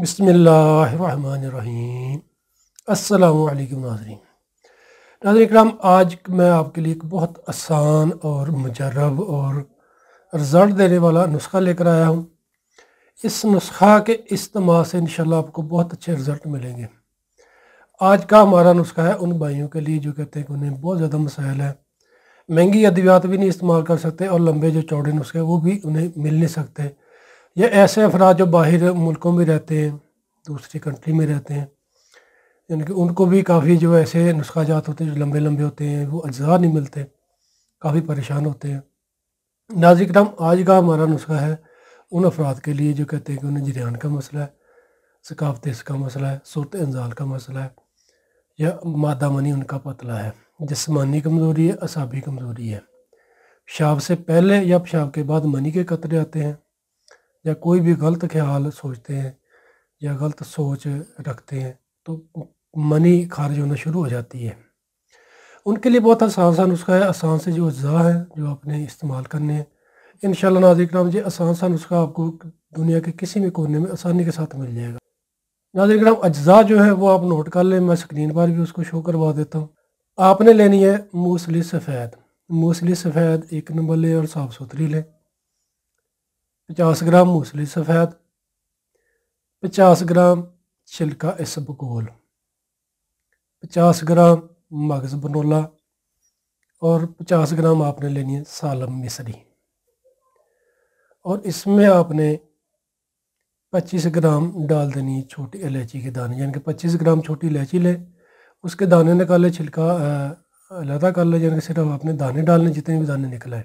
बसमीम नाजरीन नाजर इक्राम आज मैं आपके लिए एक बहुत आसान और मजरब और रिज़ल्ट देने वाला नुस्खा लेकर आया हूँ इस नुस्खा के इस्तेमाल से इनशाला आपको बहुत अच्छे रिज़ल्ट मिलेंगे आज का हमारा नुस्खा है उन भाइयों के लिए जो कहते हैं कि उन्हें बहुत ज़्यादा मसाइल है महंगी अद्वियात भी नहीं इस्तेमाल कर सकते और लंबे जो चौड़े नुस्खे वो भी उन्हें मिल नहीं सकते या ऐसे अफराद जो बाहर मुल्कों में रहते हैं दूसरी कंट्री में रहते हैं यानी कि उनको भी काफ़ी जो ऐसे नुस्खा जात होते हैं जो लंबे लंबे होते हैं वो अज्जा नहीं मिलते काफ़ी परेशान होते हैं नाजिक नाम आज का हमारा नुस्खा है उन अफराद के लिए जो कहते हैं कि उन्हें जरियान का मसला है सकाफत का मसला है सूरत इंजाल का मसला है या मादा मनी उनका पतला है जिसमानी कमज़ोरी है असाबी कमज़ोरी है पेशाब से पहले या पेशाब के बाद मनी के कतरे आते हैं या कोई भी गलत ख्याल सोचते हैं या गलत सोच रखते हैं तो मनी खारिज होना शुरू हो जाती है उनके लिए बहुत आसान सा नुस्खा है आसान से जो अज्जा है जो आपने इस्तेमाल करने हैं इन नाजिक नाम जी आसान सा नुस्खा आपको दुनिया के किसी भी कोने में आसानी के साथ मिल जाएगा नाजिक नाम अज्जा जो है वो आप नोट कर लें मैं स्क्रीन पर भी उसको शो करवा देता हूँ आपने लेनी है मूसली सफ़ेद मूसली सफ़ेद एक नंबर लें और साफ़ सुथरी लें 50 ग्राम मूसली सफ़ेद 50 ग्राम छिलका इसबगोल 50 ग्राम मगज़ बनोला और 50 ग्राम आपने लेनी है सालम मिसरी और इसमें आपने 25 ग्राम डाल देनी है छोटी इलायची के दाने यानी कि 25 ग्राम छोटी इलायची ले उसके दाने निकाले छिलका अलहदा कर ले यानी कि सिर्फ आपने दाने डालने जितने भी दाने निकलाए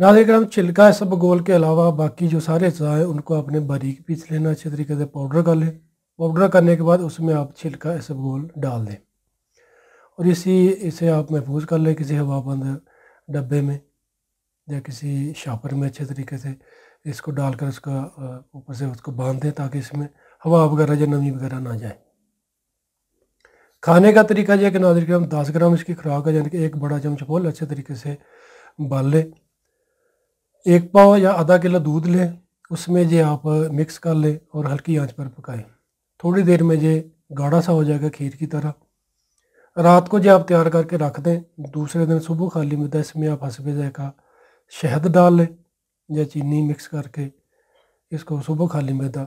नाजिक ग्राम छिलका सब गोल के अलावा बाकी जो सारे अज्जा हैं उनको आपने बारीक पीस लेना अच्छे तरीके से पाउडर कर लें पाउडर करने के बाद उसमें आप छिलका सब गोल डाल दें और इसी इसे आप महफूज कर लें किसी हवाबंद डब्बे में या किसी शापर में अच्छे तरीके से इसको डालकर उसका ऊपर से उसको बांध दें ताकि इसमें हवा वगैरह या नमी वगैरह ना जाए खाने का तरीका यह कि नाजर ग्राम दस ग्राम इसकी खुराक है यानी कि एक बड़ा चमच बोल अच्छे तरीके से बाल लें एक पाव या आधा किलो दूध लें उसमें जो आप मिक्स कर लें और हल्की आंच पर पकाएं थोड़ी देर में ये गाढ़ा सा हो जाएगा खीर की तरह रात को जो आप तैयार करके रख दें दूसरे दिन सुबह खाली मिलता इसमें आप हंसबे जायका शहद डाल लें या चीनी मिक्स करके इसको सुबह खाली मैदा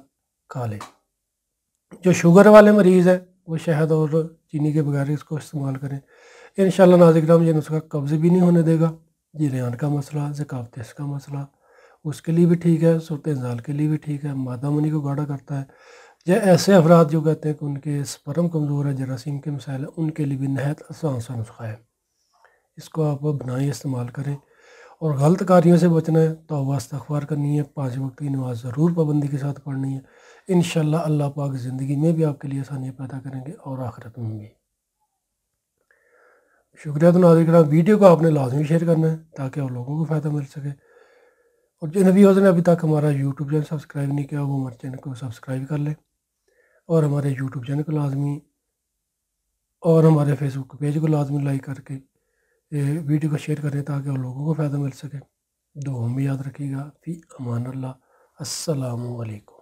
खा लें जो शुगर वाले मरीज़ हैं वो शहद और चीनी के बगैर इसको इस्तेमाल करें इन शाला नाजिक ये नुस्खा कब्ज़ भी नहीं होने देगा रेहान का मसला ज़कावत का मसला उसके लिए भी ठीक है सूरत जाल के लिए भी ठीक है मादा मनी को गाढ़ा करता है या ऐसे अफराद जो कहते हैं कि उनके स्परम कमज़ोर है जरासीम के मसाइल हैं उनके लिए भी नहायत आसान सा नुस्खा है इसको आप बनाए इस्तेमाल करें और गलत कार्यों से बचना है तो अखबार करनी है पाँच वक्त की नमाज ज़रूर पाबंदी के साथ पढ़नी है इन अल्लाह पाक ज़िंदगी में भी आपके लिए आसानियाँ पैदा करेंगे और आखिरत में भी शुक्रिया तो नाजिर कराम वीडियो को आपने लाजमी शेयर करना है ताकि और लोगों को फ़ायदा मिल सके और जिन व्यूज़ ने अभी तक हमारा यूट्यूब चैनल सब्सक्राइब नहीं किया वो हमारे चैनल को सब्सक्राइब कर लें और हमारे यूट्यूब चैनल को लाजमी और हमारे फेसबुक पेज को लाजमी लाइक करके ये वीडियो को शेयर करें ताकि और लोगों को फ़ायदा मिल सके दो हम भी याद रखिएगा फ़ी अमान अल्लाह असलकम